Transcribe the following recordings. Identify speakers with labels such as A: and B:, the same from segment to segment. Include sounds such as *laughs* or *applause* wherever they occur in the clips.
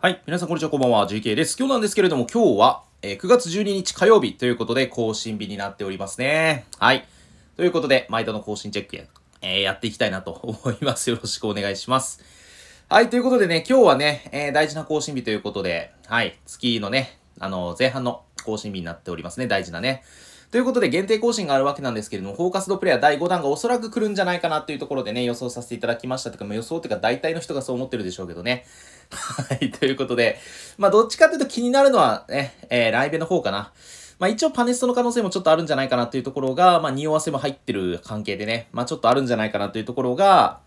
A: はい。皆さん、こんにちは。こんばんは。JK です。今日なんですけれども、今日は、えー、9月12日火曜日ということで、更新日になっておりますね。はい。ということで、毎度の更新チェックや、えー、やっていきたいなと思います。*laughs* よろしくお願いします。はい。ということでね、今日はね、えー、大事な更新日ということで、はい。月のね、あの、前半の更新日になっておりますね。大事なね。ということで、限定更新があるわけなんですけれども、フォーカスドプレイヤー第5弾がおそらく来るんじゃないかなというところでね、予想させていただきましたとか、予想というか大体の人がそう思ってるでしょうけどね。はい、ということで、まあ、どっちかっていうと気になるのはね、えー、ライベの方かな。まあ、一応パネストの可能性もちょっとあるんじゃないかなというところが、まあ、匂わせも入ってる関係でね、まあ、ちょっとあるんじゃないかなというところが、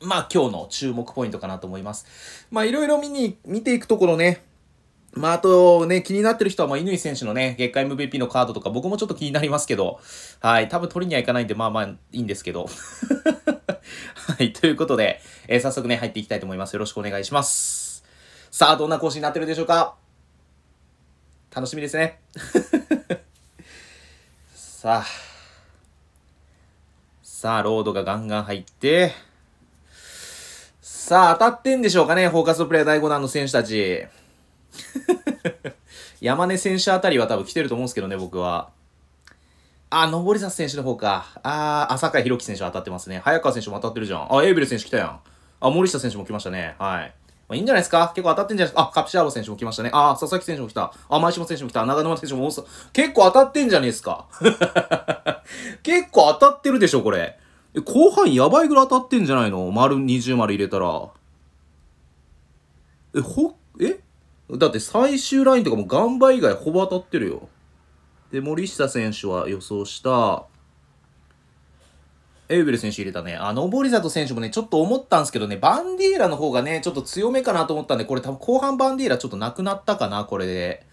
A: まあ、今日の注目ポイントかなと思います。まあ、いろいろ見に、見ていくところね、まあ、あとね、気になってる人は、まあ、乾選手のね、月間 MVP のカードとか、僕もちょっと気になりますけど、はい、多分取りにはいかないんで、まあまあ、いいんですけど。*laughs* はい、ということで、えー、早速ね、入っていきたいと思います。よろしくお願いします。さあ、どんな講師になってるでしょうか楽しみですね。*laughs* さあ。さあ、ロードがガンガン入って。さあ、当たってんでしょうかね、フォーカスプレー第5弾の選手たち。*laughs* 山根選手あたりは多分来てると思うんですけどね、僕は。あ、登里選手の方か。あー、浅香弘樹選手当たってますね。早川選手も当たってるじゃん。あ、エイベル選手来たやん。あ、森下選手も来ましたね。はい。まあ、いいんじゃないですか結構当たってんじゃないですかあ、カプシャーボ選手も来ましたね。あ、佐々木選手も来た。あ、前島選手も来た。長沼選手も結構当たってんじゃねえですか *laughs* 結構当たってるでしょ、これ。後半やばいぐらい当たってんじゃないの丸20丸入れたら。え、ほ、えだって最終ラインとかもガンバ以外ほぼ当たってるよ。で、森下選手は予想した。エウベル選手入れたね。あの、森里選手もね、ちょっと思ったんですけどね、バンディーラの方がね、ちょっと強めかなと思ったんで、これ多分後半バンディーラちょっとなくなったかな、これで。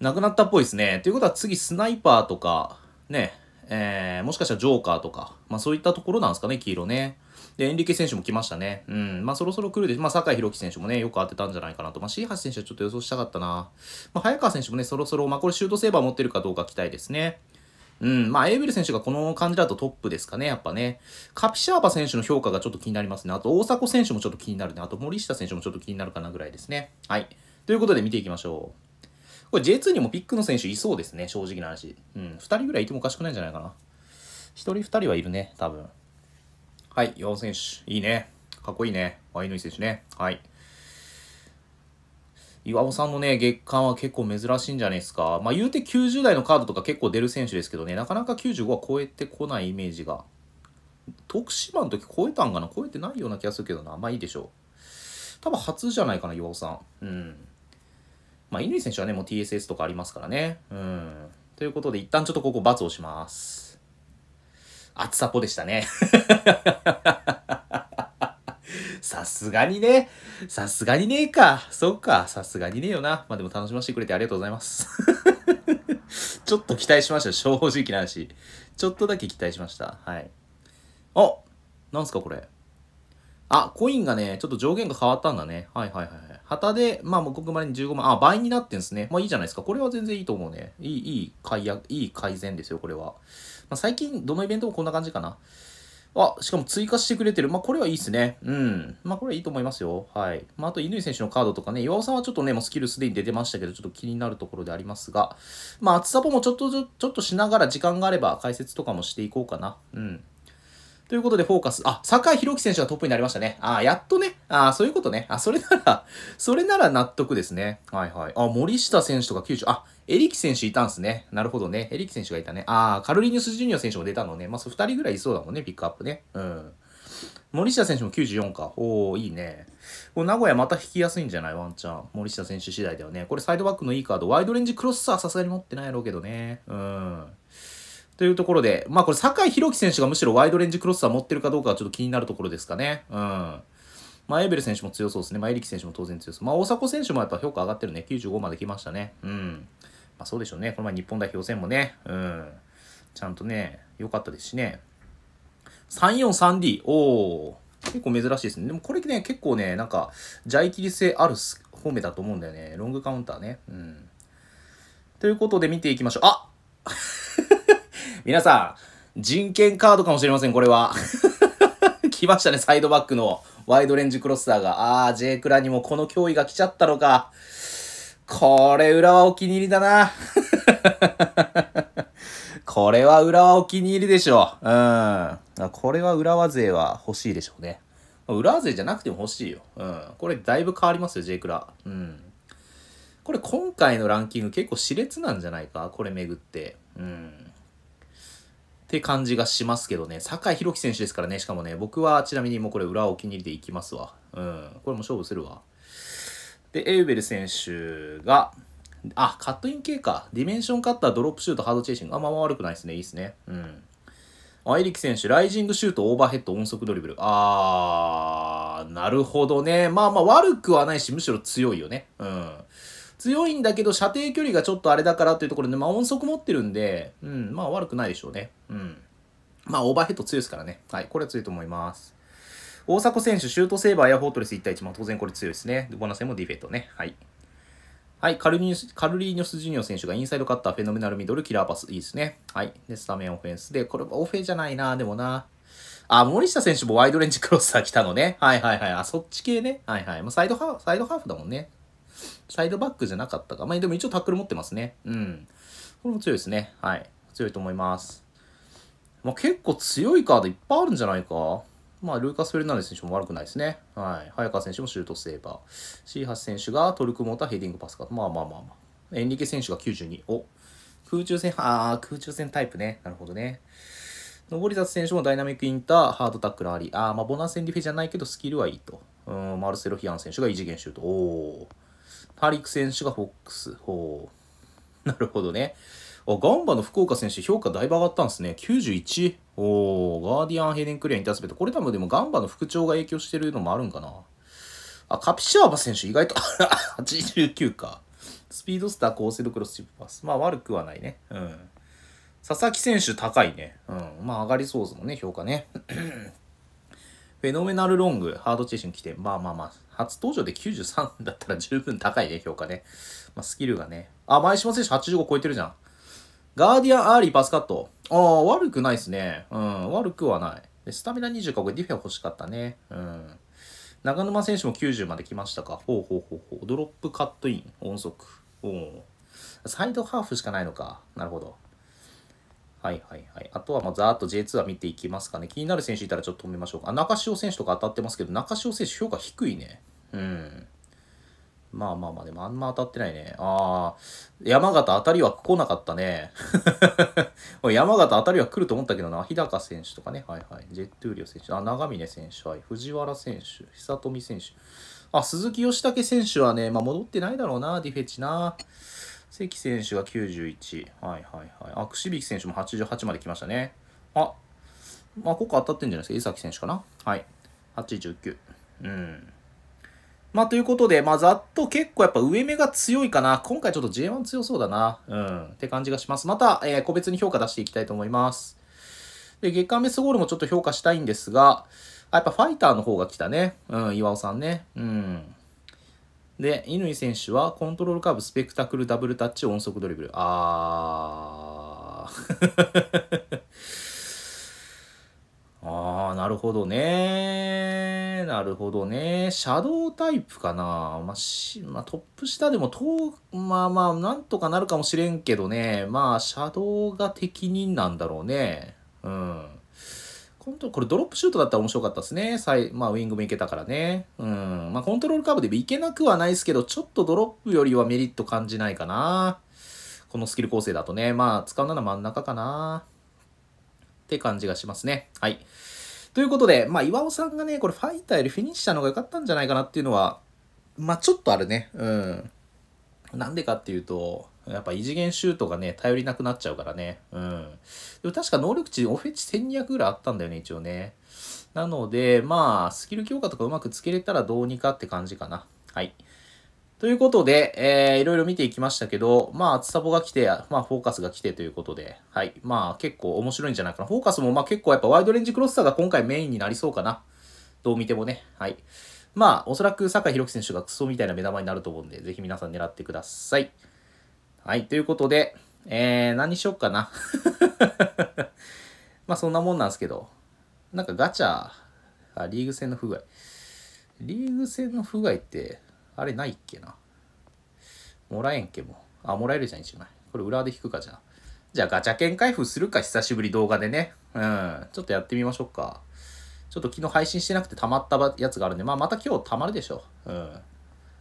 A: なくなったっぽいですね。ということは次、スナイパーとか、ね、えー、もしかしたらジョーカーとか、まあそういったところなんですかね、黄色ね。で、エンリケ選手も来ましたね。うん。まあ、そろそろ来るでしょ。まあ、酒井宏樹選手もね、よく当てたんじゃないかなと。まあ、シーハス選手はちょっと予想したかったな。まあ、早川選手もね、そろそろ、まあ、これシュートセーバー持ってるかどうか期待ですね。うん、まあ、エーベル選手がこの感じだとトップですかね、やっぱね。カピシャーバ選手の評価がちょっと気になりますね。あと、大迫選手もちょっと気になるね。あと、森下選手もちょっと気になるかなぐらいですね。はい。ということで見ていきましょう。これ J2 にもピックの選手いそうですね、正直な話。うん、2人ぐらいいてもおかしくないんじゃないかな。1人、2人はいるね、多分。はい、4選手。いいね。かっこいいね。あ、乾選手ね。はい。岩尾さんのね、月間は結構珍しいんじゃないですか。まあ言うて90代のカードとか結構出る選手ですけどね、なかなか95は超えてこないイメージが。徳島の時超えたんかな超えてないような気がするけどな。まあいいでしょう。多分初じゃないかな、岩尾さん。うん。まあ乾選手はね、もう TSS とかありますからね。うん。ということで、一旦ちょっとここ×をします。厚さぽでしたね。さすがにね。さすがにねえか。そっか。さすがにねえよな。まあでも楽しませてくれてありがとうございます。*laughs* ちょっと期待しました。正直な話。ちょっとだけ期待しました。はい。あなんすかこれ。あ、コインがね、ちょっと上限が変わったんだね。はいはいはい。旗で、まあ、もうここまでに15万、あ、倍になってんすね。まあいいじゃないですか。これは全然いいと思うね。いい、いい改悪、いい改善ですよ、これは。まあ最近、どのイベントもこんな感じかな。あ、しかも追加してくれてる。まあ、これはいいっすね。うん。まあ、これはいいと思いますよ。はい。まあ、あと、乾選手のカードとかね、岩尾さんはちょっとね、もうスキルすでに出てましたけど、ちょっと気になるところでありますが、まあ、厚さもちょっとちょっとしながら時間があれば解説とかもしていこうかな。うん。ということで、フォーカス。あ、酒井宏樹選手がトップになりましたね。あ、やっとね。あ、そういうことね。あ、それなら *laughs* それなら納得ですね。はいはい。あ、森下選手とか90、あ、エリキ選手いたんすね。なるほどね。エリキ選手がいたね。あ、カルリニウス・ジュニア選手も出たのね。まあ、そう、2人ぐらいいそうだもんね、ピックアップね。うん。森下選手も94か。おー、いいね。これ名古屋また引きやすいんじゃないワンチャン。森下選手次第だよね。これサイドバックのいいカード。ワイドレンジクロスさはさすがに持ってないやろうけどね。うん。というところで、まあこれ、酒井宏樹選手がむしろワイドレンジクロスは持ってるかどうかはちょっと気になるところですかね。うん。まあ、エベル選手も強そうですね。まあ、エリキ選手も当然強そう。まあ、大迫選手もやっぱ評価上がってるね。95まで来ましたね。うん。まあ、そうでしょうね。この前日本代表戦もね。うん。ちゃんとね、良かったですしね。343D。おー。結構珍しいですね。でもこれね、結構ね、なんか、ジャイキリ性ある方面だと思うんだよね。ロングカウンターね。うん。ということで見ていきましょう。あ皆さん、人権カードかもしれません、これは。*laughs* 来ましたね、サイドバックのワイドレンジクロスターが。あー、ジェイクラにもこの脅威が来ちゃったのか。これ、裏はお気に入りだな。*laughs* これは裏はお気に入りでしょう。うん。これは浦和勢は欲しいでしょうね。裏和勢じゃなくても欲しいよ。うん。これだいぶ変わりますよ、ジェイクラ。うん。これ今回のランキング結構熾烈なんじゃないかこれ巡って。うん。って感じがしますけどね。酒井宏樹選手ですからね。しかもね、僕はちなみにもうこれ裏お気に入りでいきますわ。うん。これも勝負するわ。で、エウベル選手が、あ、カットイン系か。ディメンションカッター、ドロップシュート、ハードチェイシング。あんまあ、悪くないですね。いいですね。うん。あ、イリキ選手、ライジングシュート、オーバーヘッド、音速ドリブル。あー、なるほどね。まあまあ悪くはないし、むしろ強いよね。うん。強いんだけど、射程距離がちょっとあれだからというところで、まあ音速持ってるんで、うん、まあ悪くないでしょうね。うん。まあオーバーヘッド強いですからね。はい、これは強いと思います。大迫選手、シュートセーバーやフォートレス1対1、まあ当然これ強いですね。ボナセもディフェットね。はい。はい、カルニカルリーニョス・ジュニオ選手がインサイドカッター、フェノメナルミドル、キラーパス、いいですね。はい。で、スタメンオフェンスで、これはオフェじゃないな、でもな。あ、森下選手もワイドレンジクロスター来たのね。はいはいはい。あ、そっち系ね。はいはい。まあ、サイドハーフ、サイドハーフだもんね。サイドバックじゃなかったか。まあ、でも一応タックル持ってますね。うん。これも強いですね。はい。強いと思います。まあ、結構強いカードいっぱいあるんじゃないか。まあ、ルーカス・フェルナンデス選手も悪くないですね。はい。早川選手もシュートセーバー。シーハス選手がトルクモーターヘディングパスか。まあまあまあまあ。エンリケ選手が92。お空中戦、ああ、空中戦タイプね。なるほどね。登里選手もダイナミックインター、ハードタックルあり。ああ、まあ、ボナーセンリフェじゃないけど、スキルはいいと。うん、マルセロ・ヒアン選手が異次元シュート。おー。パリック選手がフォックス。ほう。*laughs* なるほどね。あ、ガンバの福岡選手、評価だいぶ上がったんですね。91。おー、ガーディアン・ヘデン・クリアに出すべて。これ多分でもガンバの復調が影響してるのもあるんかな。あ、カピシャーバ選手、意外と89 *laughs* か。スピードスター、高精度クロスチップパス。まあ悪くはないね。うん。佐々木選手高いね。うん。まあ上がりそうですもんね、評価ね。*clears throat* フェノメナルロング、ハードチェイスに来て、まあまあまあ、初登場で93だったら十分高いね、評価ね。まあ、スキルがね。あ、前島選手85超えてるじゃん。ガーディアン・アーリー・パスカット。ああ、悪くないっすね。うん、悪くはない。でスタミナ20か、これディフェン欲しかったね。うん。長沼選手も90まで来ましたか。ほうほうほうほう。ドロップカットイン。音速。おサイドハーフしかないのか。なるほど。はいはいはい。あとはまざーっと J2 は見ていきますかね。気になる選手いたらちょっと止めましょうか。中潮選手とか当たってますけど、中潮選手評価低いね。うん。まあまあまあ、でもあんま当たってないね。ああ、山形当たりは来なかったね。*laughs* 山形当たりは来ると思ったけどな。日高選手とかね。はいはい。ジェットゥーリオ選手。あ、長峰選手。はい。藤原選手。久富選手。あ、鈴木義武選手はね、まあ戻ってないだろうな、ディフェチな。関選手が91。はいはいはい。あ、びき選手も88まで来ましたね。あ、まあ、ここ当たってんじゃないですか。江崎選手かな。はい。89。うん。まあ、ということで、まあ、ざっと結構やっぱ上目が強いかな。今回ちょっと J1 強そうだな。うん。って感じがします。また、えー、個別に評価出していきたいと思います。で、月間ベスゴールもちょっと評価したいんですが、あやっぱファイターの方が来たね。うん、岩尾さんね。うん。で、乾選手はコントロールカーブ、スペクタクル、ダブルタッチ、音速ドリブル。あー。*laughs* あー、なるほどね。なるほどね。シャドウタイプかな。まあ、しまあ、トップ下でも、まあまあ、なんとかなるかもしれんけどね。まあ、シャドウが適任なんだろうね。うん。本当これドロップシュートだったら面白かったですね。まあ、ウィングもいけたからね。うん。まあ、コントロールカーブでいけなくはないですけど、ちょっとドロップよりはメリット感じないかな。このスキル構成だとね。まあ、使うなら真ん中かな。って感じがしますね。はい。ということで、まあ、岩尾さんがね、これファイターよりフィニッシャーの方が良かったんじゃないかなっていうのは、まあ、ちょっとあるね。うん。なんでかっていうと、やっぱ異次元シュートがね、頼りなくなっちゃうからね。うん。でも確か能力値、オフェチ1200ぐらいあったんだよね、一応ね。なので、まあ、スキル強化とかうまくつけれたらどうにかって感じかな。はい。ということで、えー、いろいろ見ていきましたけど、まあ、厚さぼが来て、まあ、フォーカスが来てということで、はい。まあ、結構面白いんじゃないかな。フォーカスも、まあ、結構やっぱワイドレンジクロスターが今回メインになりそうかな。どう見てもね。はい。まあ、おそらく坂井宏樹選手がクソみたいな目玉になると思うんで、ぜひ皆さん狙ってください。はい、ということで、えー、何しよっかな。*laughs* まあそんなもんなんですけど、なんかガチャ、あ、リーグ戦の不具合。リーグ戦の不具合って、あれないっけな。もらえんけも。あ、もらえるじゃん、一枚。これ裏で引くかじゃあ。じゃあガチャ券開封するか、久しぶり動画でね。うん。ちょっとやってみましょうか。ちょっと昨日配信してなくて溜まったやつがあるんで、まあまた今日溜まるでしょう。うん。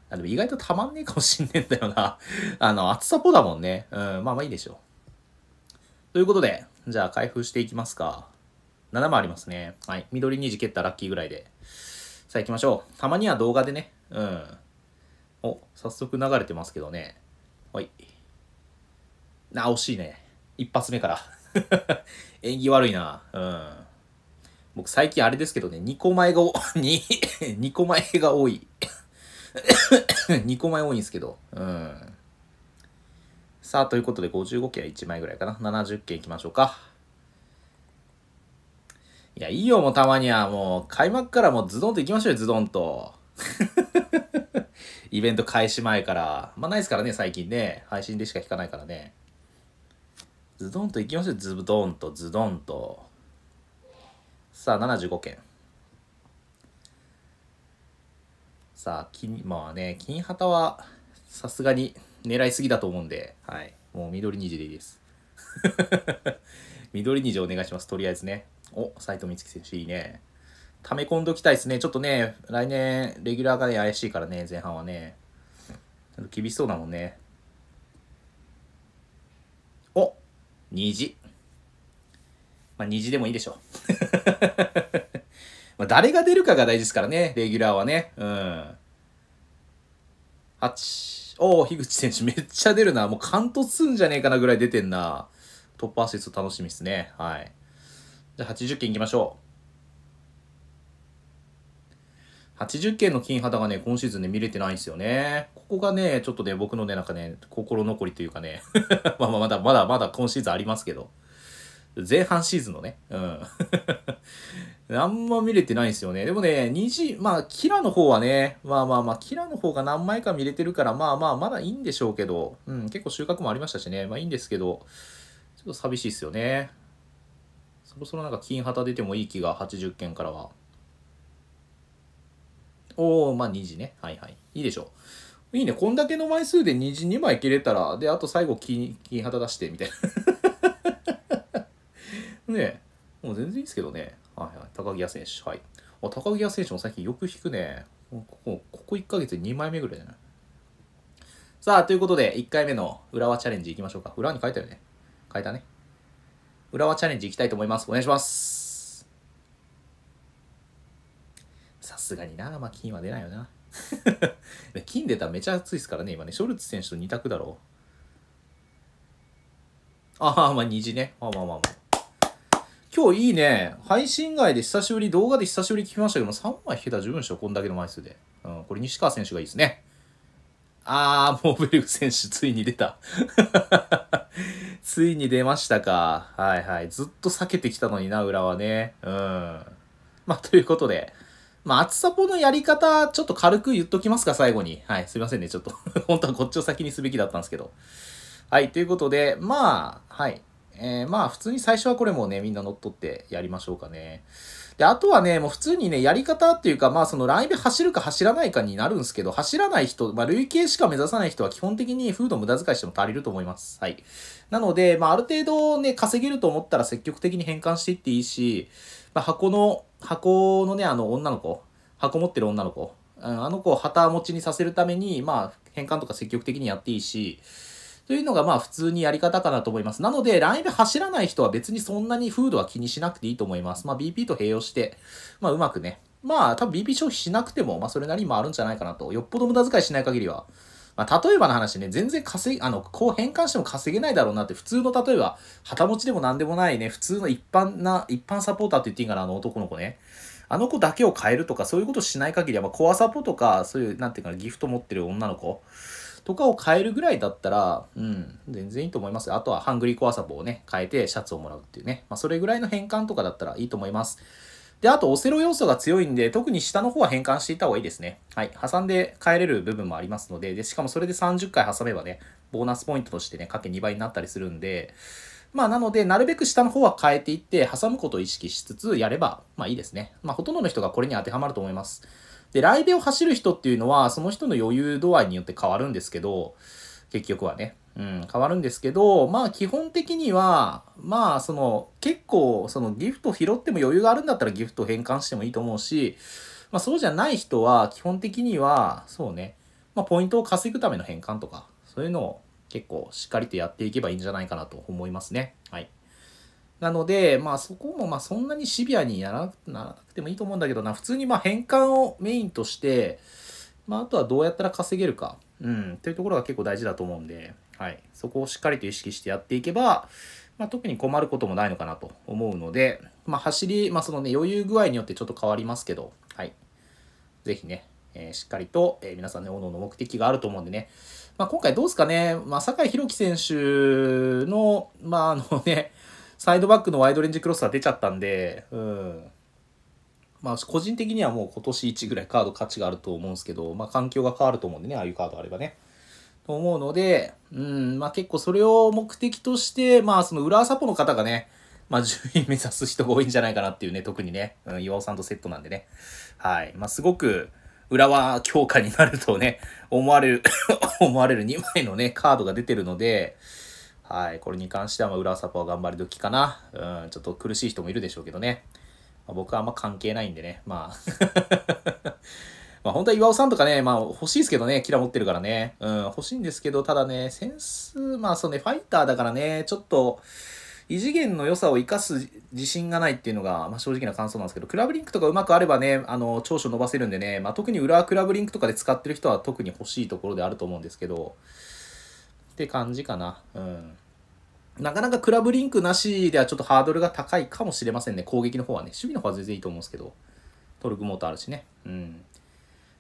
A: あでも意外とたまんねえかもしんねえんだよな。*laughs* あの、厚さぽだもんね。うん、まあまあいいでしょう。ということで、じゃあ開封していきますか。7枚ありますね。はい。緑2じ蹴ったラッキーぐらいで。さあ行きましょう。たまには動画でね。うん。お、早速流れてますけどね。はい。な、惜しいね。一発目から。縁 *laughs* 起悪いな。うん。僕最近あれですけどね、2個前が、2 *laughs* 2個前が多い。2個前多いんですけど。うん。さあ、ということで55件は1枚ぐらいかな。70件いきましょうか。いや、いいよ、もうたまには。もう、開幕からもうズドンと行きましょうよ、ズドンと。*laughs* イベント開始前から。まあ、ないですからね、最近ね。配信でしか聞かないからね。ズドンと行きましょう、ズドンと、ズドンと。さあ、75件。さあ、金、まあね、金旗はさすがに狙いすぎだと思うんで、はい。もう緑虹でいいです。*laughs* 緑虹お願いします。とりあえずね。お、斎藤美月選手いいね。溜め込んどきたいですね。ちょっとね、来年、レギュラーがね、怪しいからね、前半はね。厳しそうだもんね。お虹。まあ、虹でもいいでしょう。*laughs* まあ、誰が出るかが大事ですからね、レギュラーはね。うん。8。おお、樋口選手めっちゃ出るな。もう完東すんじゃねえかなぐらい出てんな。トップアシスト楽しみですね。はい。じゃあ80件いきましょう。80件の金肌がね、今シーズンね、見れてないんですよね。ここがね、ちょっとね、僕のね、なんかね、心残りというかね。*laughs* まあまあ、まだまだまだ今シーズンありますけど。前半シーズンのね。うん。*laughs* あんま見れてないんですよね。でもね、2時、まあ、キラの方はね、まあまあまあ、キラの方が何枚か見れてるから、まあまあ、まだいいんでしょうけど、うん、結構収穫もありましたしね、まあいいんですけど、ちょっと寂しいですよね。そろそろなんか金旗出てもいい気が、80件からは。おー、まあ2時ね。はいはい。いいでしょう。いいね。こんだけの枚数で2時2枚切れたら、で、あと最後金、金旗出して、みたいなえ、もう全然いいですけどね。はいはい。高木谷選手。はい。あ高木谷選手も最近よく引くね。ここ、ここ1ヶ月2枚目ぐらいじゃないさあ、ということで、1回目の浦和チャレンジいきましょうか。浦和に変えたよね。変えたね。浦和チャレンジいきたいと思います。お願いします。さすがにな、まあ、金は出ないよな。*laughs* 金出たらめちゃ熱いですからね、今ね。ショルツ選手と2択だろう。ああ、まあ虹ね。まあまあまあまあ。今日いいね。配信外で久しぶり、動画で久しぶり聞きましたけども、3枚引けたら十分でしょ、こんだけの枚数で。うん、これ西川選手がいいですね。あー、モーベルク選手、ついに出た。*laughs* ついに出ましたか。はいはい。ずっと避けてきたのにな、裏はね。うん。まあ、ということで。まあ、厚さぽのやり方、ちょっと軽く言っときますか、最後に。はい、すいませんね、ちょっと *laughs* 本当はこっちを先にすべきだったんですけど。はい、ということで、まあ、はい。えー、まあ普通に最初はこれもね、みんな乗っ取ってやりましょうかね。で、あとはね、もう普通にね、やり方っていうか、まあそのライブ走るか走らないかになるんですけど、走らない人、まあ累計しか目指さない人は基本的にフード無駄遣いしても足りると思います。はい。なので、まあある程度ね、稼げると思ったら積極的に変換していっていいし、まあ、箱の、箱のね、あの女の子、箱持ってる女の子、あの子を旗持ちにさせるために、まあ変換とか積極的にやっていいし、というのがまあ普通にやり方かなと思います。なので、ライブ走らない人は別にそんなにフードは気にしなくていいと思います。まあ BP と併用して、まあうまくね、まあ多分 BP 消費しなくても、まあそれなりにもあるんじゃないかなと。よっぽど無駄遣いしない限りは。まあ、例えばの話ね、全然稼ぎ、あの、こう変換しても稼げないだろうなって、普通の、例えば、旗持ちでも何でもないね、普通の一般な、一般サポーターって言っていいかな、あの男の子ね。あの子だけを変えるとか、そういうことしない限りは、まあ、コアサポとか、そういう、なんていうかな、ギフト持ってる女の子とかを変えるぐらいだったら、うん、全然いいと思います。あとは、ハングリーコアサボをね、変えてシャツをもらうっていうね。まあ、それぐらいの変換とかだったらいいと思います。で、あと、オセロ要素が強いんで、特に下の方は変換していった方がいいですね。はい。挟んで帰れる部分もありますので、で、しかもそれで30回挟めばね、ボーナスポイントとしてね、かけ2倍になったりするんで、まあ、なので、なるべく下の方は変えていって、挟むことを意識しつつやれば、まあいいですね。まあ、ほとんどの人がこれに当てはまると思います。で、ライブを走る人っていうのは、その人の余裕度合いによって変わるんですけど、結局はね。うん、変わるんですけど、まあ基本的には、まあその結構そのギフト拾っても余裕があるんだったらギフト変換してもいいと思うし、まあそうじゃない人は基本的には、そうね、まあポイントを稼ぐための変換とか、そういうのを結構しっかりとやっていけばいいんじゃないかなと思いますね。はい。なので、まあそこもまあそんなにシビアにやらなくてもいいと思うんだけどな、普通にまあ変換をメインとして、まああとはどうやったら稼げるか、うん、というところが結構大事だと思うんで、はい、そこをしっかりと意識してやっていけば、まあ、特に困ることもないのかなと思うので、まあ、走り、まあ、そのね、余裕具合によってちょっと変わりますけど、はい。ぜひね、えー、しっかりと、えー、皆さんね、おのの目的があると思うんでね、まあ、今回どうですかね、まあ、酒井宏樹選手の、まあ、あのね、サイドバックのワイドレンジクロスは出ちゃったんで、うん。まあ、個人的にはもう今年1ぐらいカード価値があると思うんですけど、まあ、環境が変わると思うんでね、ああいうカードあればね。と思うので、うん、まあ結構それを目的として、まあその浦和サポの方がね、まあ順位目指す人が多いんじゃないかなっていうね、特にね、うん、岩尾さんとセットなんでね。はい。まあすごく、浦和強化になるとね、思われる *laughs* 思われる2枚のね、カードが出てるので、はい、これに関しては、まあ、裏サポは頑張り時かな。うん、ちょっと苦しい人もいるでしょうけどね。まあ、僕はあんま関係ないんでね。まあ *laughs* まあ本当は岩尾さんとかね、まあ欲しいですけどね、キラ持ってるからね。うん、欲しいんですけど、ただね、センス、まあそうね、ファイターだからね、ちょっと、異次元の良さを生かす自信がないっていうのが、まあ、正直な感想なんですけど、クラブリンクとかうまくあればね、あの、長所伸ばせるんでね、まあ、特に裏クラブリンクとかで使ってる人は特に欲しいところであると思うんですけど、って感じかな。うん。なかなかクラブリンクなしではちょっとハードルが高いかもしれませんね。攻撃の方はね。守備の方は全然いいと思うんですけど。トルクモーターあるしね。うん。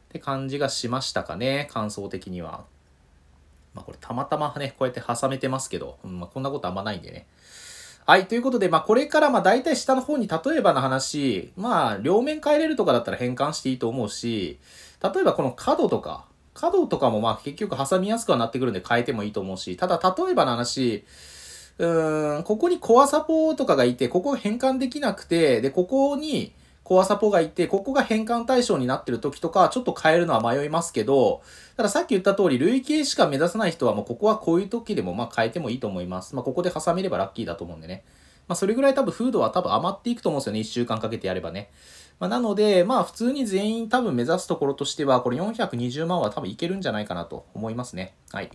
A: って感じがしましたかね。感想的には。まあこれたまたまね、こうやって挟めてますけど、うん、まあこんなことあんまないんでね。はい、ということで、まあこれからまあ大体下の方に例えばの話、まあ両面変えれるとかだったら変換していいと思うし、例えばこの角とか、角とかもまあ結局挟みやすくはなってくるんで変えてもいいと思うし、ただ例えばの話、うーん、ここにコアサポとかがいて、ここを変換できなくて、で、ここにコアサポがいて、ここが変換対象になってる時とか、ちょっと変えるのは迷いますけど、たださっき言った通り、累計しか目指さない人はもうここはこういう時でもまあ変えてもいいと思います。まあここで挟めればラッキーだと思うんでね。まあそれぐらい多分フードは多分余っていくと思うんですよね。1週間かけてやればね。まあ、なので、まあ普通に全員多分目指すところとしては、これ420万は多分いけるんじゃないかなと思いますね。はい。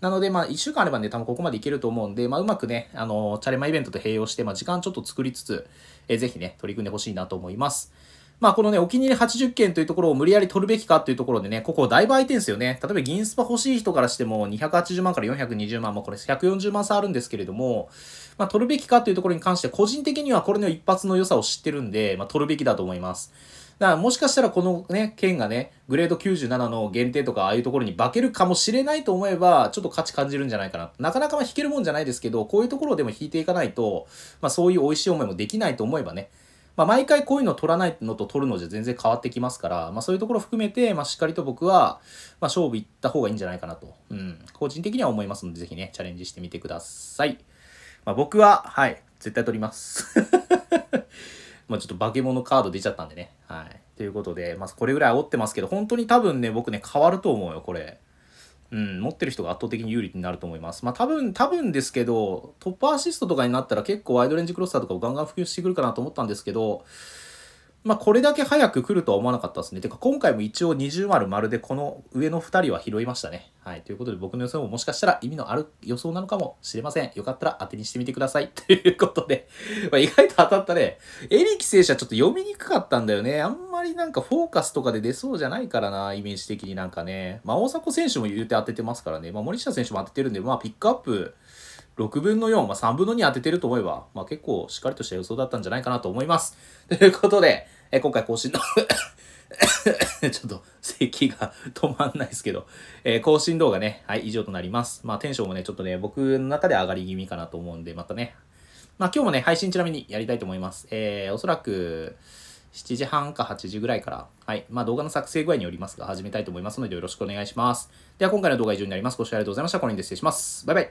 A: なので、まあ、1週間あればね、多分ここまでいけると思うんで、まあ、うまくね、あの、チャレマイベントと併用して、まあ、時間ちょっと作りつつ、えー、ぜひね、取り組んでほしいなと思います。まあ、このね、お気に入り80件というところを無理やり取るべきかというところでね、ここだいぶ空いてんすよね。例えば銀スパ欲しい人からしても、280万から420万、もこれ140万差あるんですけれども、まあ、取るべきかというところに関して、個人的にはこれの一発の良さを知ってるんで、まあ、取るべきだと思います。だからもしかしたらこのね、剣がね、グレード97の限定とかああいうところに化けるかもしれないと思えば、ちょっと価値感じるんじゃないかな。なかなかま引けるもんじゃないですけど、こういうところでも引いていかないと、まあそういう美味しい思いもできないと思えばね、まあ、毎回こういうのを取らないのと取るのじゃ全然変わってきますから、まあ、そういうところ含めて、まあ、しっかりと僕は、まあ、勝負いった方がいいんじゃないかなと、うん、個人的には思いますので、ぜひね、チャレンジしてみてください。まあ、僕は、はい、絶対取ります。*laughs* まあちょっと化け物カード出ちゃったんでね。はい。ということで、まあ、これぐらい煽ってますけど、本当に多分ね、僕ね、変わると思うよ、これ。うん、持ってる人が圧倒的に有利になると思います。まあ多分、多分ですけど、トップアシストとかになったら結構ワイドレンジクロスターとかをガンガン普及してくるかなと思ったんですけど、まあ、これだけ早く来るとは思わなかったですね。てか、今回も一応20丸丸で、この上の2人は拾いましたね。はい。ということで、僕の予想ももしかしたら意味のある予想なのかもしれません。よかったら当てにしてみてください。*laughs* ということで、まあ、意外と当たったね。エリキ選手はちょっと読みにくかったんだよね。あんまりなんかフォーカスとかで出そうじゃないからな、イメージ的になんかね。まあ、大迫選手も言うて当ててますからね。まあ、森下選手も当ててるんで、まあ、ピックアップ、6分の4、まあ、3分の2当ててると思えば、まあ、結構しっかりとした予想だったんじゃないかなと思います。*laughs* ということで、え今回更新の *laughs* ちょっと、咳が止まんないですけど、えー、更新動画ね、はい、以上となります。まあ、テンションもね、ちょっとね、僕の中で上がり気味かなと思うんで、またね、まあ、今日もね、配信ちなみにやりたいと思います。えー、おそらく、7時半か8時ぐらいから、はい、まあ、動画の作成具合によりますが、始めたいと思いますので、よろしくお願いします。では、今回の動画は以上になります。ご視聴ありがとうございました。これにて失礼します。バイバイ。